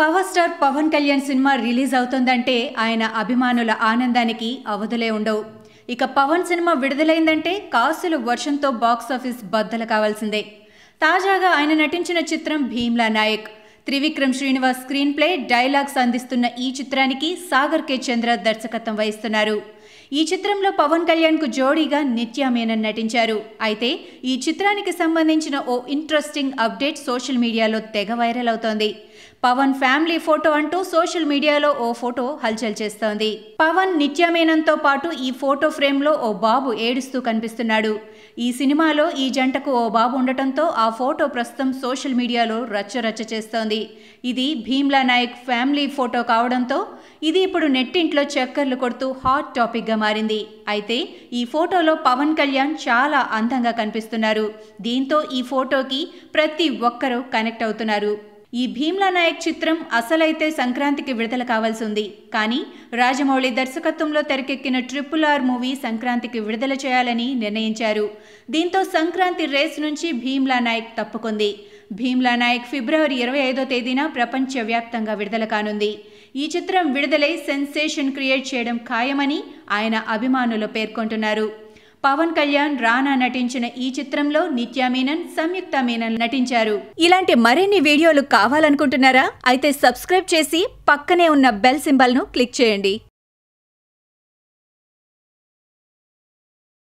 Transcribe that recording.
power star Pavan Kalyan cinema release అవుతుందంటే ఆయన అభిమానుల ఆనందానికి అవధులే ఉండవు ఇక పవన్ సినిమా విడుదలైందంటే కాసుల వర్షంతో బాక్సాఫీస్ బద్దలు కావాల్సిందే తాజాగా ఆయన నటించిన చిత్రం Bheemla Nayak Trivikram Srinivas screenplay dialogues అందిస్తున్న ఈ చిత్రానికి సాగర్ కే చంద్ర దర్శకత్వం వహిస్తున్నారు ఈ చిత్రంలో పవన్ కళ్యాణ్కు జోడీగా నిత్యా మేనన్ నటించారు అయితే ఈ చిత్రానికి సంబంధించిన ఓ ఇంట్రెస్టింగ్ అప్డేట్ సోషల్ మీడియాలో తెగ వైరల్ అవుతోంది పవన్ ఫ్యామిలీ ఫోటో అంటూ సోషల్ మీడియాలో ఓ ఫోటో హల్చల్ చేస్తోంది పవన్ నిత్యమేనంతో పాటు ఈ ఫోటో ఫ్రేమ్లో ఓ బాబు ఏడుస్తూ కనిపిస్తున్నాడు ఈ సినిమాలో ఈ జంటకు ఓ బాబు ఉండటంతో ఆ ఫోటో ప్రస్తుతం సోషల్ మీడియాలో రచ్చరచ్చ చేస్తోంది ఇది భీమ్లా నాయక్ ఫ్యామిలీ ఫోటో కావడంతో ఇది ఇప్పుడు నెట్టింట్లో చక్కర్లు కొడుతూ హాట్ టాపిక్ టాపిక్గా మారింది అయితే ఈ ఫోటోలో పవన్ కళ్యాణ్ చాలా అందంగా కనిపిస్తున్నారు దీంతో ఈ ఫోటోకి ప్రతి ఒక్కరూ కనెక్ట్ అవుతున్నారు ఈ భీమ్లా నాయక్ చిత్రం అసలైతే సంక్రాంతికి విడుదల కావాల్సి ఉంది కానీ రాజమౌళి దర్శకత్వంలో తెరకెక్కిన ట్రిపుల్ ఆర్ మూవీ సంక్రాంతికి విడుదల చేయాలని నిర్ణయించారు దీంతో సంక్రాంతి రేస్ నుంచి భీమ్లా నాయక్ తప్పుకుంది భీమ్లా నాయక్ ఫిబ్రవరి ఇరవై ఐదో తేదీన ప్రపంచవ్యాప్తంగా విడుదల కానుంది ఈ చిత్రం విడుదలై సెన్సేషన్ క్రియేట్ చేయడం ఖాయమని ఆయన అభిమానులు పేర్కొంటున్నారు పవన్ కళ్యాణ్ రానా నటించిన ఈ చిత్రంలో నిత్యా మీనన్ సంయుక్త మీనన్ నటించారు ఇలాంటి మరిన్ని వీడియోలు కావాలనుకుంటున్నారా అయితే సబ్స్క్రైబ్ చేసి పక్కనే ఉన్న బెల్ సింబల్ను క్లిక్ చేయండి